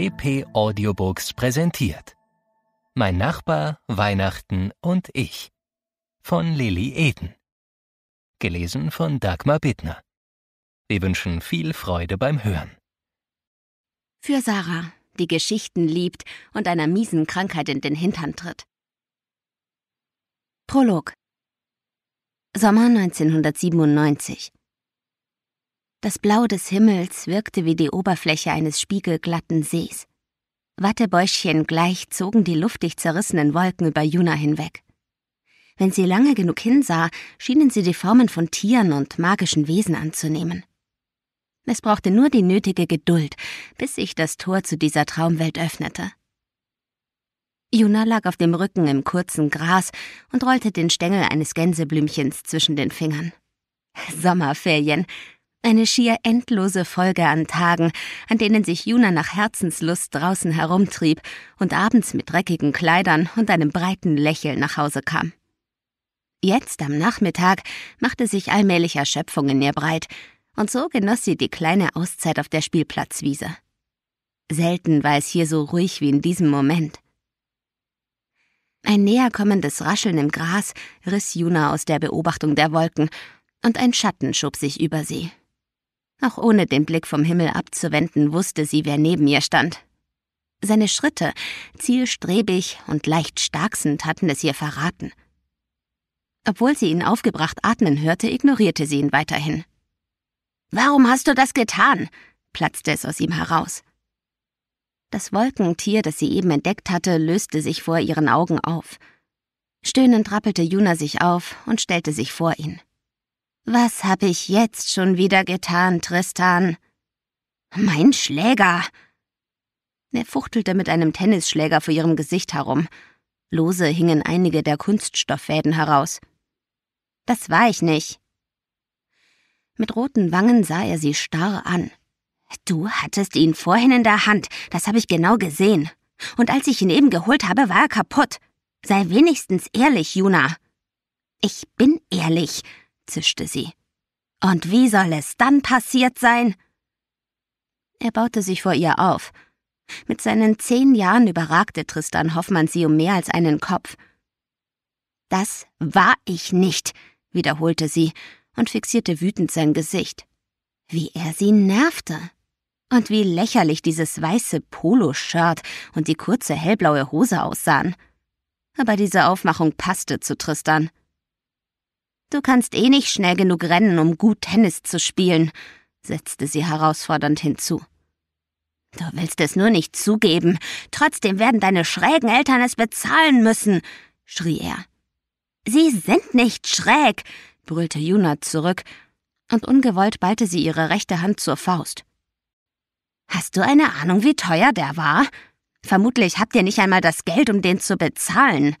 DP Audiobooks präsentiert. Mein Nachbar, Weihnachten und ich. Von Lilly Eden. Gelesen von Dagmar Bittner. Wir wünschen viel Freude beim Hören. Für Sarah, die Geschichten liebt und einer miesen Krankheit in den Hintern tritt. Prolog Sommer 1997 das Blau des Himmels wirkte wie die Oberfläche eines spiegelglatten Sees. Wattebäuschen gleich zogen die luftig zerrissenen Wolken über Juna hinweg. Wenn sie lange genug hinsah, schienen sie die Formen von Tieren und magischen Wesen anzunehmen. Es brauchte nur die nötige Geduld, bis sich das Tor zu dieser Traumwelt öffnete. Juna lag auf dem Rücken im kurzen Gras und rollte den Stängel eines Gänseblümchens zwischen den Fingern. Sommerferien, eine schier endlose Folge an Tagen, an denen sich Juna nach Herzenslust draußen herumtrieb und abends mit dreckigen Kleidern und einem breiten Lächeln nach Hause kam. Jetzt am Nachmittag machte sich allmählich Erschöpfung in ihr breit, und so genoss sie die kleine Auszeit auf der Spielplatzwiese. Selten war es hier so ruhig wie in diesem Moment. Ein näherkommendes Rascheln im Gras riss Juna aus der Beobachtung der Wolken, und ein Schatten schob sich über sie. Auch ohne den Blick vom Himmel abzuwenden, wusste sie, wer neben ihr stand. Seine Schritte, zielstrebig und leicht starksend, hatten es ihr verraten. Obwohl sie ihn aufgebracht atmen hörte, ignorierte sie ihn weiterhin. Warum hast du das getan? platzte es aus ihm heraus. Das Wolkentier, das sie eben entdeckt hatte, löste sich vor ihren Augen auf. Stöhnend rappelte Juna sich auf und stellte sich vor ihn. Was habe ich jetzt schon wieder getan, Tristan? Mein Schläger! Er fuchtelte mit einem Tennisschläger vor ihrem Gesicht herum. Lose hingen einige der Kunststofffäden heraus. Das war ich nicht. Mit roten Wangen sah er sie starr an. Du hattest ihn vorhin in der Hand, das habe ich genau gesehen. Und als ich ihn eben geholt habe, war er kaputt. Sei wenigstens ehrlich, Juna. Ich bin ehrlich, zischte sie. Und wie soll es dann passiert sein? Er baute sich vor ihr auf. Mit seinen zehn Jahren überragte Tristan Hoffmann sie um mehr als einen Kopf. Das war ich nicht, wiederholte sie und fixierte wütend sein Gesicht. Wie er sie nervte. Und wie lächerlich dieses weiße Poloshirt und die kurze hellblaue Hose aussahen. Aber diese Aufmachung passte zu Tristan. Du kannst eh nicht schnell genug rennen, um gut Tennis zu spielen, setzte sie herausfordernd hinzu. Du willst es nur nicht zugeben. Trotzdem werden deine schrägen Eltern es bezahlen müssen, schrie er. Sie sind nicht schräg, brüllte Juna zurück, und ungewollt ballte sie ihre rechte Hand zur Faust. Hast du eine Ahnung, wie teuer der war? Vermutlich habt ihr nicht einmal das Geld, um den zu bezahlen.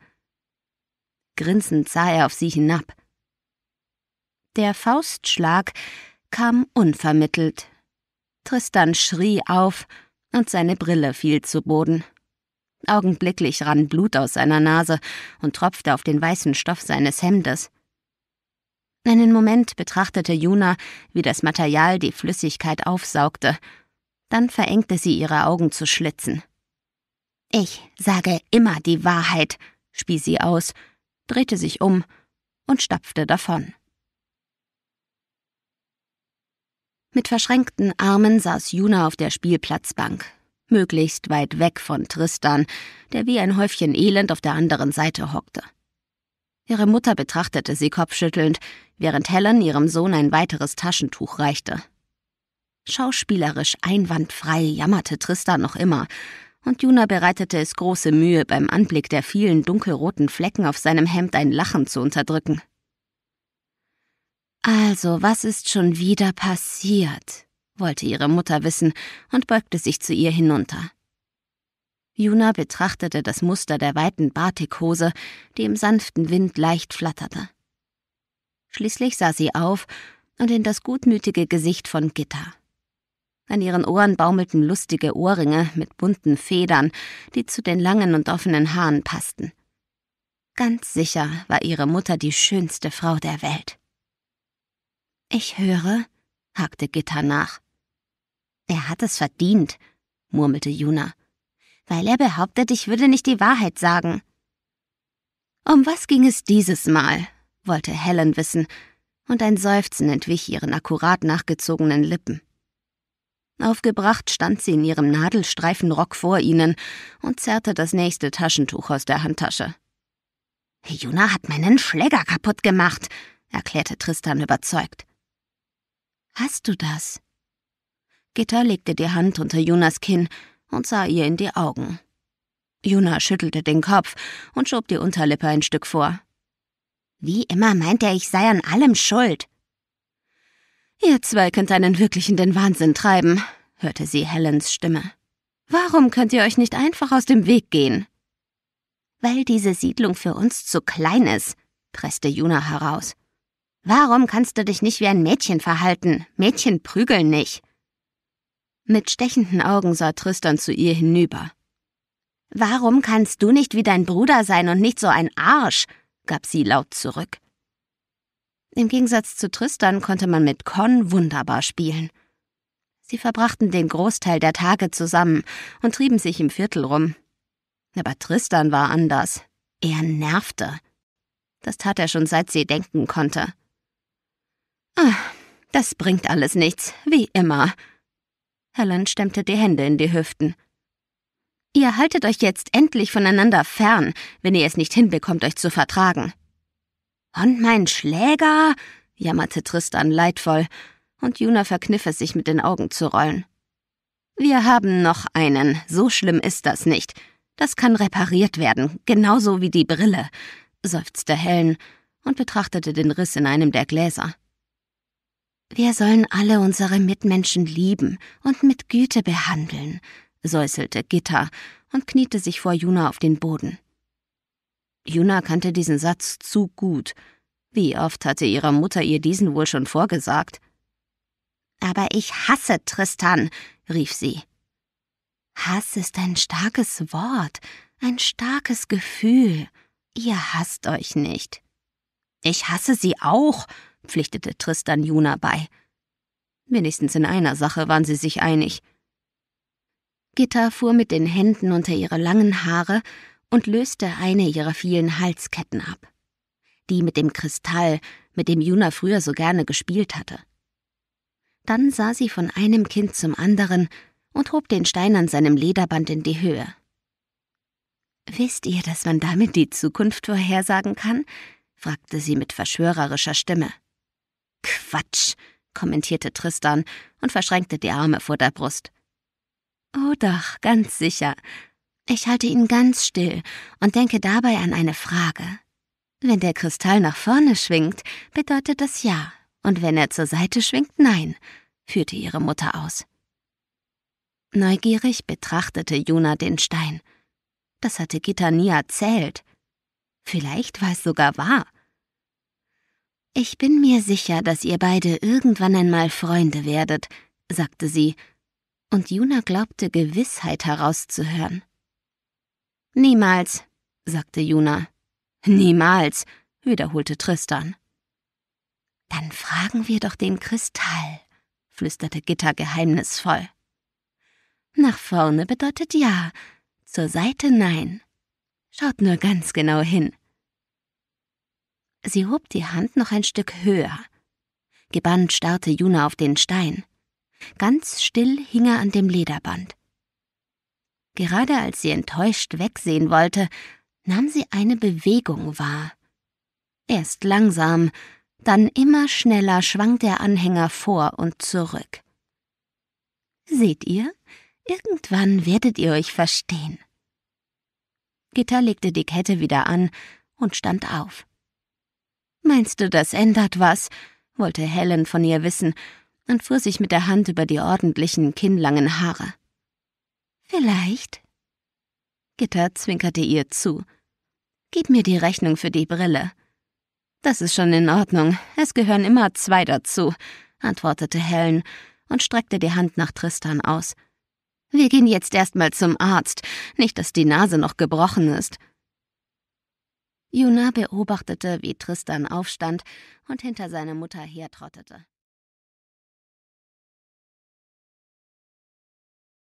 Grinsend sah er auf sie hinab. Der Faustschlag kam unvermittelt. Tristan schrie auf und seine Brille fiel zu Boden. Augenblicklich rann Blut aus seiner Nase und tropfte auf den weißen Stoff seines Hemdes. Einen Moment betrachtete Juna, wie das Material die Flüssigkeit aufsaugte. Dann verengte sie ihre Augen zu Schlitzen. Ich sage immer die Wahrheit, spie sie aus, drehte sich um und stapfte davon. Mit verschränkten Armen saß Juna auf der Spielplatzbank, möglichst weit weg von Tristan, der wie ein Häufchen Elend auf der anderen Seite hockte. Ihre Mutter betrachtete sie kopfschüttelnd, während Helen ihrem Sohn ein weiteres Taschentuch reichte. Schauspielerisch einwandfrei jammerte Tristan noch immer, und Juna bereitete es große Mühe, beim Anblick der vielen dunkelroten Flecken auf seinem Hemd ein Lachen zu unterdrücken. Also, was ist schon wieder passiert? wollte ihre Mutter wissen und beugte sich zu ihr hinunter. Juna betrachtete das Muster der weiten Batikhose, die im sanften Wind leicht flatterte. Schließlich sah sie auf und in das gutmütige Gesicht von Gitter. An ihren Ohren baumelten lustige Ohrringe mit bunten Federn, die zu den langen und offenen Haaren passten. Ganz sicher war ihre Mutter die schönste Frau der Welt. Ich höre, hakte Gitter nach. Er hat es verdient, murmelte Juna, weil er behauptet, ich würde nicht die Wahrheit sagen. Um was ging es dieses Mal? wollte Helen wissen, und ein Seufzen entwich ihren akkurat nachgezogenen Lippen. Aufgebracht stand sie in ihrem Nadelstreifenrock vor ihnen und zerrte das nächste Taschentuch aus der Handtasche. Juna hat meinen Schläger kaputt gemacht, erklärte Tristan überzeugt. Hast du das? Gitta legte die Hand unter Junas Kinn und sah ihr in die Augen. Juna schüttelte den Kopf und schob die Unterlippe ein Stück vor. Wie immer meint er, ich sei an allem schuld. Ihr zwei könnt einen wirklich in den Wahnsinn treiben, hörte sie Helens Stimme. Warum könnt ihr euch nicht einfach aus dem Weg gehen? Weil diese Siedlung für uns zu klein ist, presste Juna heraus. Warum kannst du dich nicht wie ein Mädchen verhalten? Mädchen prügeln nicht. Mit stechenden Augen sah Tristan zu ihr hinüber. Warum kannst du nicht wie dein Bruder sein und nicht so ein Arsch? gab sie laut zurück. Im Gegensatz zu Tristan konnte man mit Con wunderbar spielen. Sie verbrachten den Großteil der Tage zusammen und trieben sich im Viertel rum. Aber Tristan war anders. Er nervte. Das tat er schon seit sie denken konnte. Ah, das bringt alles nichts, wie immer. Helen stemmte die Hände in die Hüften. Ihr haltet euch jetzt endlich voneinander fern, wenn ihr es nicht hinbekommt, euch zu vertragen. Und mein Schläger? jammerte Tristan leidvoll, und Juna verkniff es sich mit den Augen zu rollen. Wir haben noch einen, so schlimm ist das nicht. Das kann repariert werden, genauso wie die Brille, seufzte Helen und betrachtete den Riss in einem der Gläser. Wir sollen alle unsere Mitmenschen lieben und mit Güte behandeln, säuselte Gitta und kniete sich vor Juna auf den Boden. Juna kannte diesen Satz zu gut. Wie oft hatte ihre Mutter ihr diesen wohl schon vorgesagt? Aber ich hasse Tristan, rief sie. Hass ist ein starkes Wort, ein starkes Gefühl. Ihr hasst euch nicht. Ich hasse sie auch, pflichtete Tristan Juna bei. Wenigstens in einer Sache waren sie sich einig. Gitta fuhr mit den Händen unter ihre langen Haare und löste eine ihrer vielen Halsketten ab. Die mit dem Kristall, mit dem Juna früher so gerne gespielt hatte. Dann sah sie von einem Kind zum anderen und hob den Stein an seinem Lederband in die Höhe. Wisst ihr, dass man damit die Zukunft vorhersagen kann? fragte sie mit verschwörerischer Stimme. Quatsch, kommentierte Tristan und verschränkte die Arme vor der Brust. Oh doch, ganz sicher. Ich halte ihn ganz still und denke dabei an eine Frage. Wenn der Kristall nach vorne schwingt, bedeutet das Ja, und wenn er zur Seite schwingt, Nein, führte ihre Mutter aus. Neugierig betrachtete Juna den Stein. Das hatte Gitta nie erzählt. Vielleicht war es sogar wahr. Ich bin mir sicher, dass ihr beide irgendwann einmal Freunde werdet, sagte sie, und Juna glaubte Gewissheit herauszuhören. Niemals, sagte Juna. Niemals, wiederholte Tristan. Dann fragen wir doch den Kristall, flüsterte Gitter geheimnisvoll. Nach vorne bedeutet ja, zur Seite nein. Schaut nur ganz genau hin. Sie hob die Hand noch ein Stück höher. Gebannt starrte Juna auf den Stein. Ganz still hing er an dem Lederband. Gerade als sie enttäuscht wegsehen wollte, nahm sie eine Bewegung wahr. Erst langsam, dann immer schneller schwang der Anhänger vor und zurück. Seht ihr, irgendwann werdet ihr euch verstehen. Gitter legte die Kette wieder an und stand auf. Meinst du, das ändert was? wollte Helen von ihr wissen und fuhr sich mit der Hand über die ordentlichen, kinnlangen Haare. Vielleicht. Gitter zwinkerte ihr zu. Gib mir die Rechnung für die Brille. Das ist schon in Ordnung, es gehören immer zwei dazu, antwortete Helen und streckte die Hand nach Tristan aus. Wir gehen jetzt erstmal zum Arzt, nicht dass die Nase noch gebrochen ist. Juna beobachtete, wie Tristan aufstand und hinter seine Mutter hertrottete.